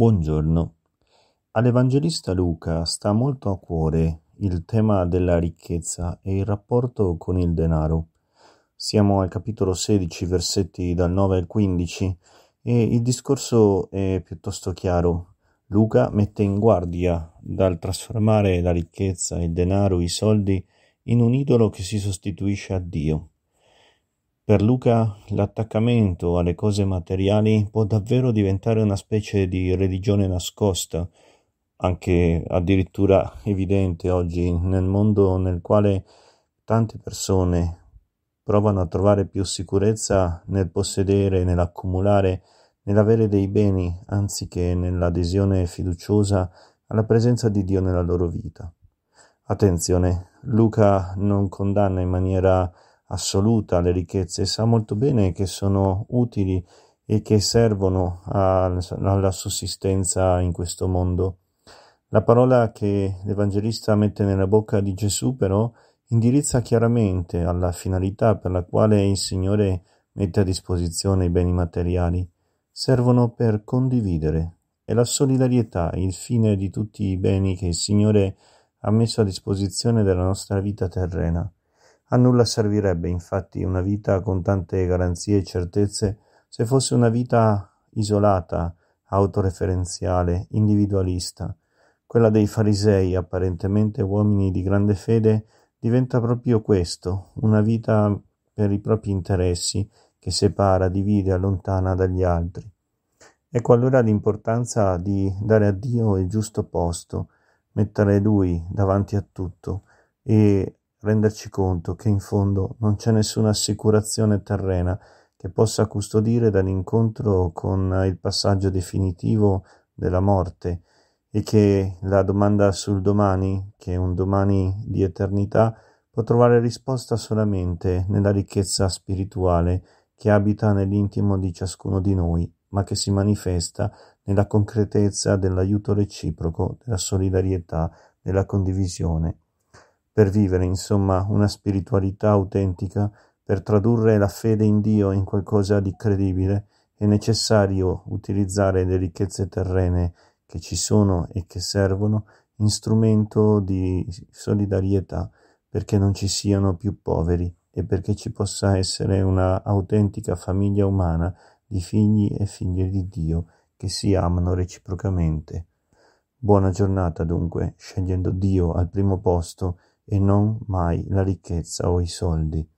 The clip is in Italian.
Buongiorno. All'Evangelista Luca sta molto a cuore il tema della ricchezza e il rapporto con il denaro. Siamo al capitolo 16, versetti dal 9 al 15 e il discorso è piuttosto chiaro. Luca mette in guardia dal trasformare la ricchezza, il denaro, i soldi in un idolo che si sostituisce a Dio. Per Luca l'attaccamento alle cose materiali può davvero diventare una specie di religione nascosta, anche addirittura evidente oggi nel mondo nel quale tante persone provano a trovare più sicurezza nel possedere, nell'accumulare, nell'avere dei beni, anziché nell'adesione fiduciosa alla presenza di Dio nella loro vita. Attenzione, Luca non condanna in maniera assoluta alle ricchezze sa molto bene che sono utili e che servono a, alla sussistenza in questo mondo. La parola che l'Evangelista mette nella bocca di Gesù però indirizza chiaramente alla finalità per la quale il Signore mette a disposizione i beni materiali. Servono per condividere. È la solidarietà il fine di tutti i beni che il Signore ha messo a disposizione della nostra vita terrena. A nulla servirebbe infatti una vita con tante garanzie e certezze se fosse una vita isolata, autoreferenziale, individualista. Quella dei farisei, apparentemente uomini di grande fede, diventa proprio questo, una vita per i propri interessi che separa, divide, allontana dagli altri. Ecco allora l'importanza di dare a Dio il giusto posto, mettere Lui davanti a tutto e renderci conto che in fondo non c'è nessuna assicurazione terrena che possa custodire dall'incontro con il passaggio definitivo della morte e che la domanda sul domani, che è un domani di eternità, può trovare risposta solamente nella ricchezza spirituale che abita nell'intimo di ciascuno di noi, ma che si manifesta nella concretezza dell'aiuto reciproco, della solidarietà, della condivisione per vivere, insomma, una spiritualità autentica, per tradurre la fede in Dio in qualcosa di credibile, è necessario utilizzare le ricchezze terrene che ci sono e che servono in strumento di solidarietà perché non ci siano più poveri e perché ci possa essere una autentica famiglia umana di figli e figlie di Dio che si amano reciprocamente. Buona giornata dunque, scegliendo Dio al primo posto e non mai la ricchezza o i soldi.